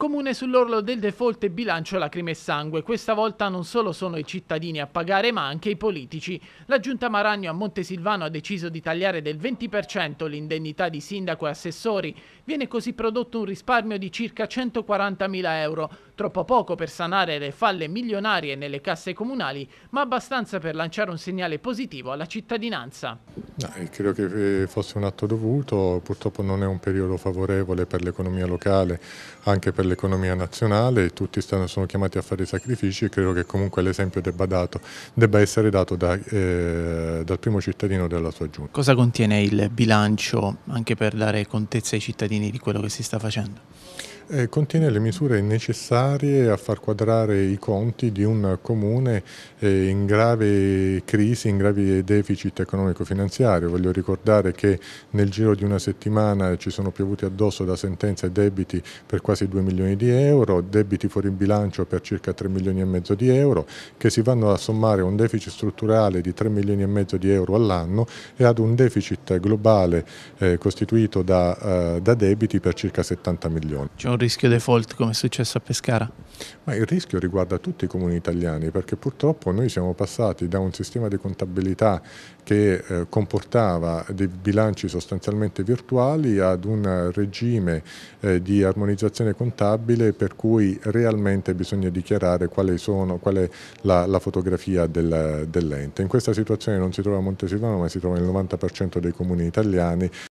Comune sull'orlo del default e bilancio lacrime e sangue. Questa volta non solo sono i cittadini a pagare ma anche i politici. La giunta Maragno a Montesilvano ha deciso di tagliare del 20% l'indennità di sindaco e assessori. Viene così prodotto un risparmio di circa 140.000 euro, troppo poco per sanare le falle milionarie nelle casse comunali ma abbastanza per lanciare un segnale positivo alla cittadinanza. No, eh, credo che eh, fosse un atto dovuto, purtroppo non è un periodo favorevole per l'economia locale, anche per l'economia nazionale, tutti stanno, sono chiamati a fare sacrifici e credo che comunque l'esempio debba, dato, debba essere dato da, eh, dal primo cittadino della sua giunta. Cosa contiene il bilancio anche per dare contezza ai cittadini di quello che si sta facendo? Eh, contiene le misure necessarie a far quadrare i conti di un comune eh, in grave crisi, in grave deficit economico finanziario finanziario, voglio ricordare che nel giro di una settimana ci sono piovuti addosso da sentenze e debiti per quasi 2 milioni di euro, debiti fuori bilancio per circa 3 milioni e mezzo di euro, che si vanno a sommare a un deficit strutturale di 3 milioni e mezzo di euro all'anno e ad un deficit globale eh, costituito da, eh, da, debiti per circa 70 milioni. C'è un rischio default come è successo a Pescara? Ma il rischio riguarda tutti i comuni italiani perché purtroppo noi siamo passati da un sistema di contabilità che eh, comportava portava dei bilanci sostanzialmente virtuali ad un regime eh, di armonizzazione contabile per cui realmente bisogna dichiarare quale, sono, qual è la, la fotografia del, dell'ente. In questa situazione non si trova a Montesivano ma si trova nel 90% dei comuni italiani